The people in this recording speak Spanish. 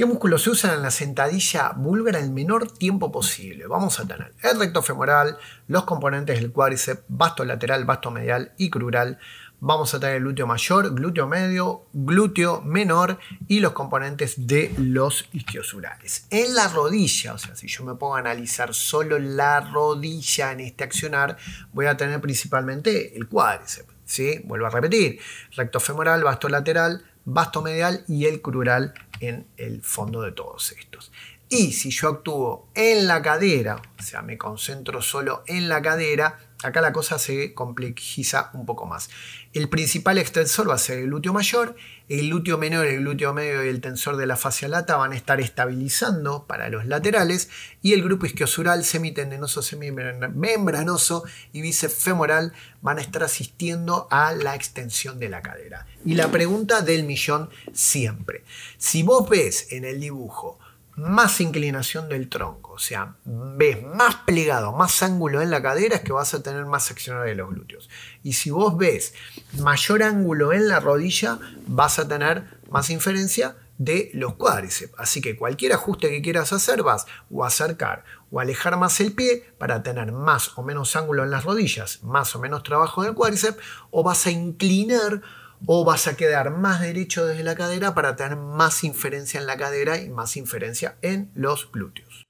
¿Qué músculos se usan en la sentadilla búlgara el menor tiempo posible? Vamos a tener el recto femoral, los componentes del cuádriceps, vasto lateral, vasto medial y crural. Vamos a tener el glúteo mayor, glúteo medio, glúteo menor y los componentes de los isquiosurales. En la rodilla, o sea, si yo me pongo a analizar solo la rodilla en este accionar, voy a tener principalmente el cuádriceps. ¿sí? Vuelvo a repetir, recto femoral, vasto lateral, vasto medial y el crural en el fondo de todos estos. Y si yo actúo en la cadera, o sea, me concentro solo en la cadera, acá la cosa se complejiza un poco más. El principal extensor va a ser el glúteo mayor, el glúteo menor, el glúteo medio y el tensor de la fascia lata van a estar estabilizando para los laterales y el grupo isquiosural, semitendinoso, semimembranoso y bíceps femoral van a estar asistiendo a la extensión de la cadera. Y la pregunta del millón siempre. Si vos ves en el dibujo más inclinación del tronco, o sea, ves más plegado, más ángulo en la cadera es que vas a tener más sección de los glúteos. Y si vos ves mayor ángulo en la rodilla, vas a tener más inferencia de los cuádriceps. Así que cualquier ajuste que quieras hacer vas o acercar o alejar más el pie para tener más o menos ángulo en las rodillas, más o menos trabajo del cuádriceps, o vas a inclinar o vas a quedar más derecho desde la cadera para tener más inferencia en la cadera y más inferencia en los glúteos.